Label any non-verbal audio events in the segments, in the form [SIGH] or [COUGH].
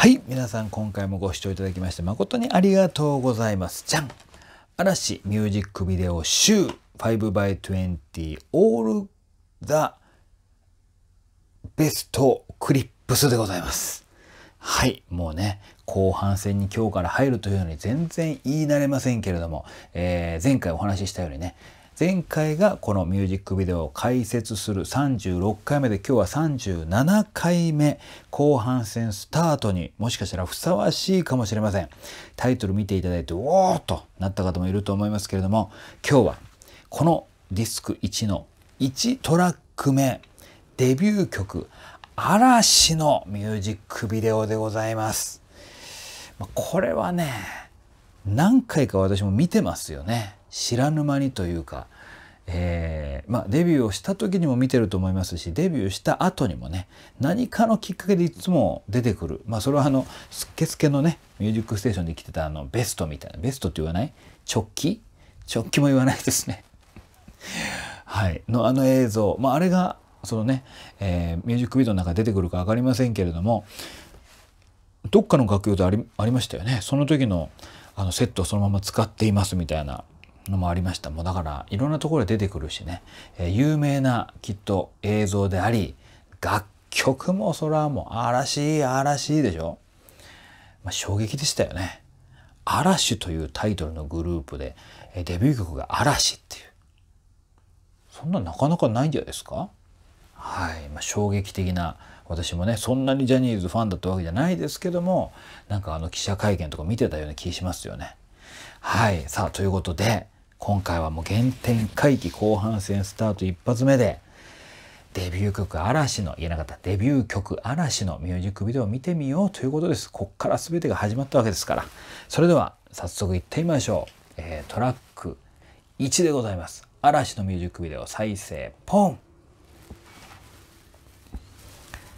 はい皆さん今回もご視聴いただきまして誠にありがとうございますじゃん嵐ミュージックビデオ週 5x20 All the Best Clips でございますはい、もうね、後半戦に今日から入るというのに全然言い慣れませんけれども、えー、前回お話ししたようにね、前回がこのミュージックビデオを解説する36回目で今日は37回目後半戦スタートにもしかしたらふさわしいかもしれませんタイトル見ていただいておおとなった方もいると思いますけれども今日はこのディスク1の1トラック目デビュー曲「嵐」のミュージックビデオでございますこれはね何回か私も見てますよね知らぬ間にというか、えー、まあ、デビューをした時にも見てると思いますしデビューした後にもね何かのきっかけでいつも出てくる、まあ、それはあのスケスケのね「ミュージックステーション」で来てたあのベストみたいなベストって言わない直帰直帰も言わないですね [LAUGHS] はいのあの映像、まあ、あれがそのね、えー、ミュージックビデオの中出てくるか分かりませんけれどもどっかの楽曲でありましたよねその時のあのセットをそのまま使っていますみたいなのもありました。もうだからいろんなところで出てくるしね、え有名なきっと映像であり、楽曲もそれはもう嵐、嵐でしょ。まあ、衝撃でしたよね。嵐というタイトルのグループで、えデビュー曲が嵐っていう。そんななかなかないんじゃないですかはい、まあ、衝撃的な私もねそんなにジャニーズファンだったわけじゃないですけどもなんかあの記者会見とか見てたような気しますよね。はいさあということで今回はもう原点回帰後半戦スタート一発目で、デビュー曲嵐の、言えなかったデビュー曲嵐のミュージックビデオを見てみようということです。こっから全てが始まったわけですから。それでは早速いってみましょう。えー、トラック1でございます。嵐のミュージックビデオ再生ポン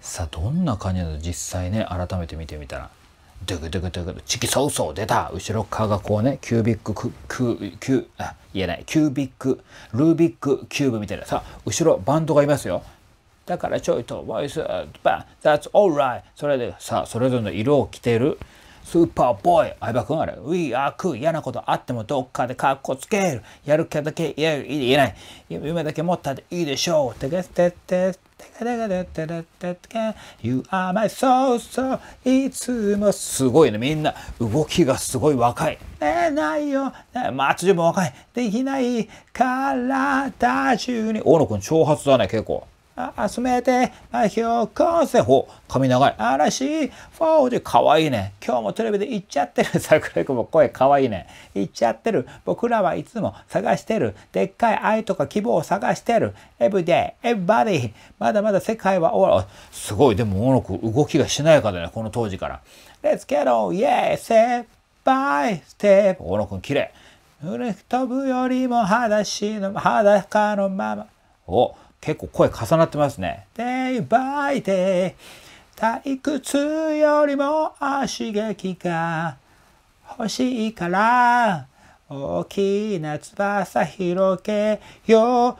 さあどんな感じなの実際ね改めて見てみたらドゥクドゥクドゥクチキソウソウ出た後ろ側がこうねキュービックククキュあ言えないキュービックルービックキューブみたいなさ後ろバンドがいますよだからちょいとボイスバン That's alright それでさそれぞれの色を着てるスーパーボーイ相葉君あれ We are cool 嫌なことあってもどっかでカッコつけるやる気だけ言えない夢だけ持ったでいいでしょうてけてて You are my soul, so いつもすごいねみんな動きがすごい若い。ねないよ、ね、街でも若いできない体中に大野くん長髪だね結構。あ、集めて、あ、ひょこせ、ほ、髪長い、嵐、フォーで可愛いね。今日もテレビで行っちゃってる。桜井くんも声可愛いね。行っちゃってる。僕らはいつも探してる。でっかい愛とか希望を探してる。エブデイ、エブバディ。まだまだ世界は終わる。すごい、でも、モノく動きがしなやかだね、この当時から。Let's get on, yeah, step by step. 大野くん、綺麗。飛ぶよりも裸足の、裸のまま。お、結構声重なってますね。Day by day 退屈よりも刺激が欲しいから大きな翼広げよう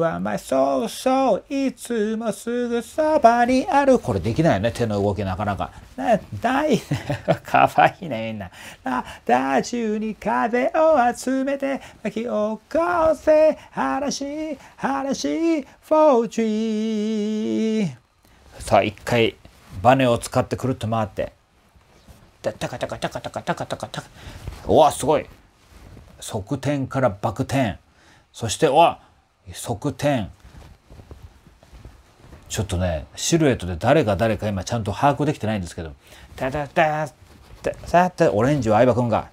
わまそうそういつもすぐそばにあるこれできないよね手の動きなかなかな大かわいいねみんなラにを集めて巻き起こせフォーチーさあ一回バネを使ってくるっと回ってタカタカタカタカタカタカタカおわすごい側転からバク転そしておわっ側転ちょっとねシルエットで誰が誰か今ちゃんと把握できてないんですけど「タタタさてオレンジは相葉君が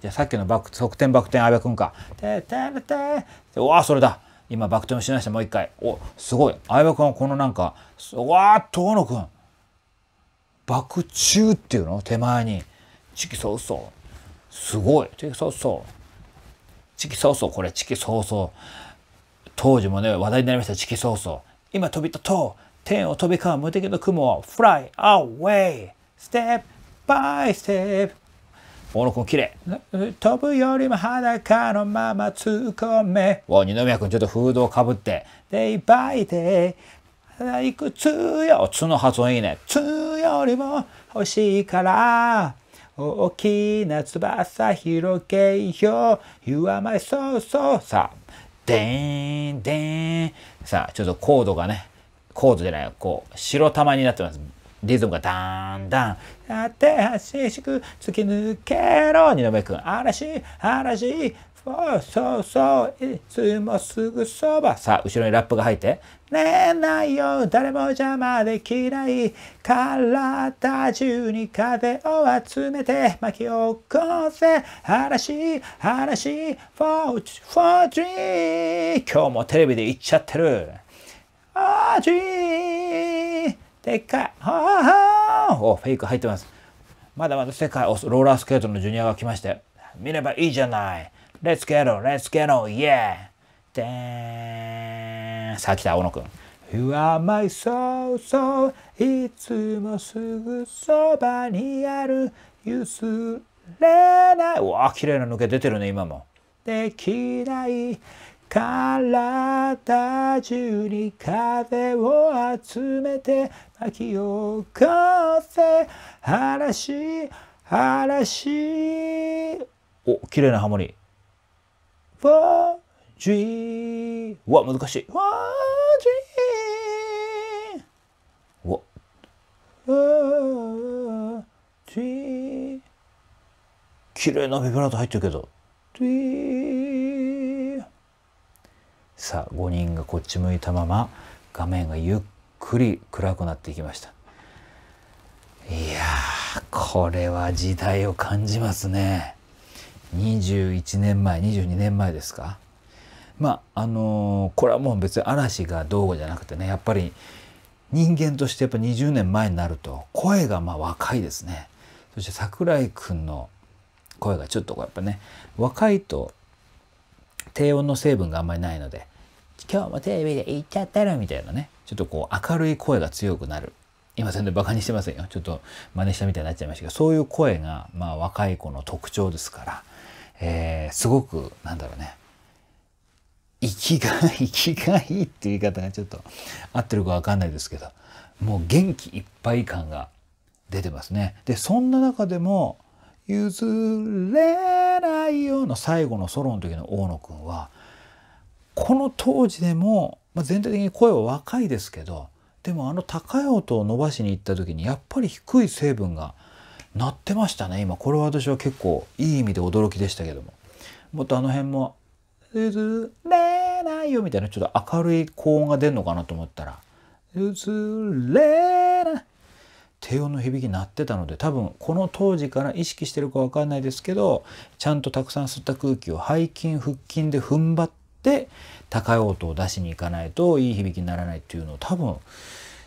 じゃさっきのバク側転バク転相葉君かタタタタうわそれだ今バク転をしなしてもう一回おすごい相葉君はこのなんかうわあ遠野君バク中っていうの手前にチキソウソウすごいチキソウソウチキソウソウこれチキソウソウ当時もね、話題になりました、チキソーソ今飛びたと天を飛び交う無敵の雲を Fly away! ステップバイステップ大野くん綺麗飛ぶよりも裸のまま突っ込め二宮くんちょっとフードをかぶってデイバイデイ。いくつよつの発音いいねつよりも欲しいから大きな翼広げよ You are my soul, soul さあでんでんさあちょっとコードがねコードじゃないこう白玉になってますリズムがだんだん「やってはしく突き抜けろ二度目くん。嵐嵐そうそうそう、いつもすぐそば。さあ、後ろにラップが入って。寝ないよ、誰も邪魔できない。体中に風を集めて巻き起こせ。嵐、嵐、フォーフォーー。今日もテレビで行っちゃってる。あーちー。でっかい。はーはー。お、フェイク入ってます。まだまだ世界ローラースケートのジュニアが来まして。見ればいいじゃない。Let's get it, let's get it, yeah! でーん。さあ来た、小野くん。You are my soul, s o いつもすぐそばにあるゆすれないわあ、綺麗な抜け出てるね今もできない体中に風を集めて巻き起こせ嵐嵐お綺麗なハモリファジー。わ、難しい。ファジー。わ。ファジー。綺麗なビブラート入ってるけど。さあ、5人がこっち向いたまま、画面がゆっくり暗くなっていきました。いやこれは時代を感じますね。21年前22年前ですかまああのこれはもう別に嵐がどうじゃなくてねやっぱり人間としてやっぱ20年前になると声がまあ若いですねそして桜井くんの声がちょっとやっぱね若いと低音の成分があんまりないので「今日もテレビで行っちゃったら」みたいなねちょっとこう明るい声が強くなる今全然バカにしてませんよちょっと真似したみたいになっちゃいましたけどそういう声がまあ若い子の特徴ですから。えー、すごくなんだろうね生きがい [LAUGHS] 生きがいいっていう言い方がちょっと合ってるか分かんないですけどもう元気いっぱい感が出てますね。でそんな中でも「譲れないよ」の最後のソロの時の大野くんはこの当時でも、まあ、全体的に声は若いですけどでもあの高い音を伸ばしに行った時にやっぱり低い成分がなってましたね今これは私は結構いい意味で驚きでしたけどももっとあの辺も「うずれないよ」みたいなちょっと明るい高音が出るのかなと思ったら「うずれない」低音の響き鳴ってたので多分この当時から意識してるか分かんないですけどちゃんとたくさん吸った空気を背筋腹筋で踏ん張って高い音を出しに行かないといい響きにならないっていうのを多分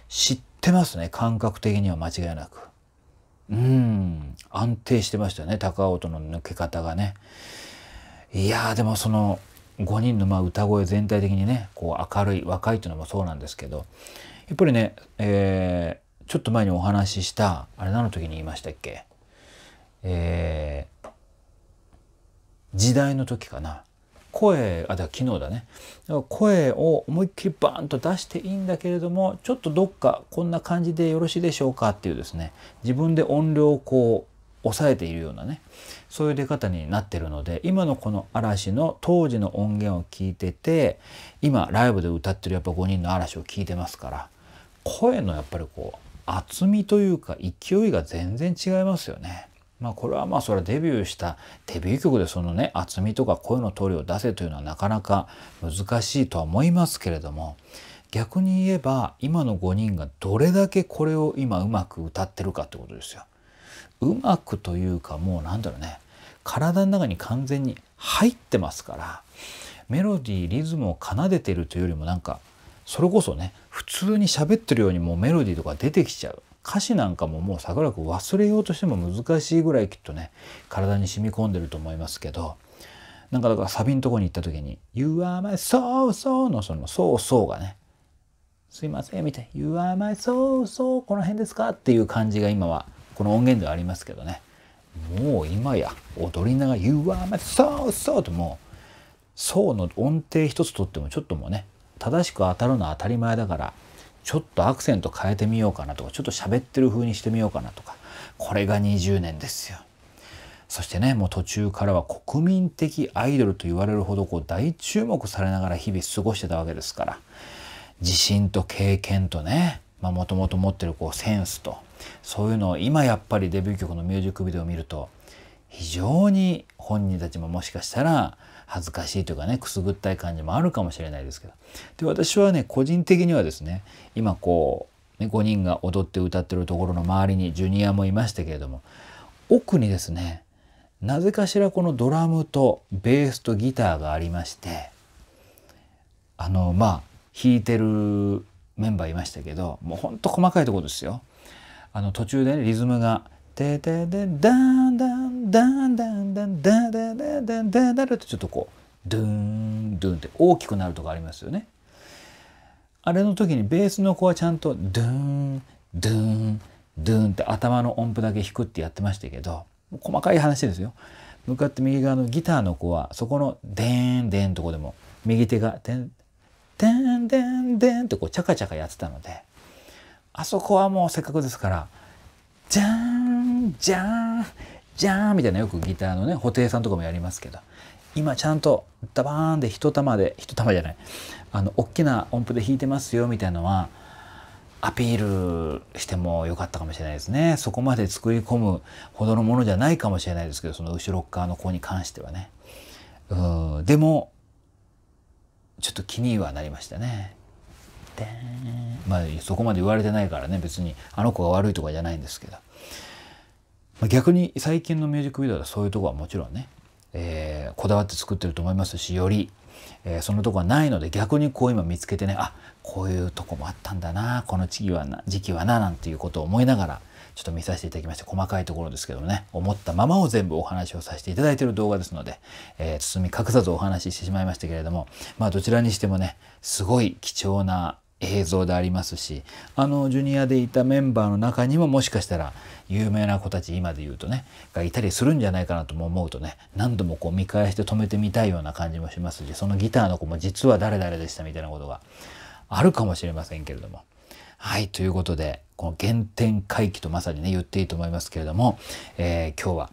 知ってますね感覚的には間違いなく。うん安定してましたね高音の抜け方がね。いやでもその5人のまあ歌声全体的にねこう明るい若いというのもそうなんですけどやっぱりね、えー、ちょっと前にお話ししたあれ何の時に言いましたっけ、えー、時代の時かな声あだ昨日だね声を思いっきりバーンと出していいんだけれどもちょっとどっかこんな感じでよろしいでしょうかっていうですね自分で音量をこう抑えているようなねそういう出方になってるので今のこの嵐の当時の音源を聞いてて今ライブで歌ってるやっぱ5人の嵐を聞いてますから声のやっぱりこう厚みというか勢いが全然違いますよね。まあこれはまあそれはデビューしたデビュー曲でそのね厚みとか声の通りを出せというのはなかなか難しいとは思いますけれども逆に言えば今の5人がどれだけこれを今うまく歌ってるかってことですよ。うまくというかもうなんだろうね体の中に完全に入ってますからメロディーリズムを奏でてるというよりもなんかそれこそね普通に喋ってるようにもうメロディーとか出てきちゃう歌詞なんかももう桜子忘れようとしても難しいぐらいきっとね体に染み込んでると思いますけどなんかだからサビのとこに行った時に「You are my so so」のその「そうそう」がね「すいません」みたいな「You are my so so」この辺ですかっていう感じが今はこの音源ではありますけどねもう今や踊りながら「You are my so so」ともう「そう」の音程一つとってもちょっともうね正しく当たるのは当たり前だから。ちょっとアクセント変えてみようかなとかちょっと喋ってる風にしてみようかなとかこれが20年ですよ。そしてねもう途中からは国民的アイドルと言われるほどこう大注目されながら日々過ごしてたわけですから自信と経験とねもともと持ってるこうセンスとそういうのを今やっぱりデビュー曲のミュージックビデオを見ると非常に本人たちももしかしたら恥ずかしいというかねくすぐったい感じもあるかもしれないですけどで私はね個人的にはですね今こう、ね、5人が踊って歌ってるところの周りにジュニアもいましたけれども奥にですねなぜかしらこのドラムとベースとギターがありましてあのまあ弾いてるメンバーいましたけどもうほんと細かいとこですよ。あの途中で、ね、リズムがでででだんだんだんだんだんだんだんだんだんだんだんとちょっとこうドゥンドゥンって大きくなるとかありますよね。あれの時にベースの子はちゃんとドゥンドゥンドゥンって頭の音符だけ弾くってやってましたけど細かい話ですよ。向かって右側のギターの子はそこのデーンデーンとこでも右手がデンデンデンデンってこうチャカチャカやってたのであそこはもうせっかくですからジャーンじゃーんじゃーんみたいなよくギターのね布袋さんとかもやりますけど今ちゃんとダバーンで一玉で一玉じゃないあの大きな音符で弾いてますよみたいなのはアピールしても良かったかもしれないですねそこまで作り込むほどのものじゃないかもしれないですけどその後ろ側の子に関してはねうんでもちょっと気にはなりましたねまあそこまで言われてないからね別にあの子が悪いとかじゃないんですけど。まあ、逆に最近のミュージックビデオではそういうとこはもちろんね、えー、こだわって作ってると思いますしより、えー、そのとこはないので逆にこう今見つけてねあこういうとこもあったんだなこの時期はな時期はななんていうことを思いながらちょっと見させていただきまして細かいところですけどもね思ったままを全部お話をさせていただいている動画ですので、えー、包み隠さずお話ししてしまいましたけれどもまあどちらにしてもねすごい貴重な映像でありますしあのジュニアでいたメンバーの中にももしかしたら有名な子たち今で言うとねがいたりするんじゃないかなとも思うとね何度もこう見返して止めてみたいような感じもしますしそのギターの子も実は誰々でしたみたいなことがあるかもしれませんけれども。はいということでこの原点回帰とまさにね言っていいと思いますけれども、えー、今日は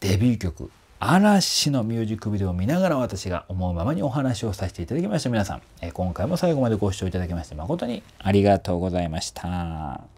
デビュー曲嵐のミュージックビデオを見ながら私が思うままにお話をさせていただきました皆さん、え今回も最後までご視聴いただきまして誠にありがとうございました。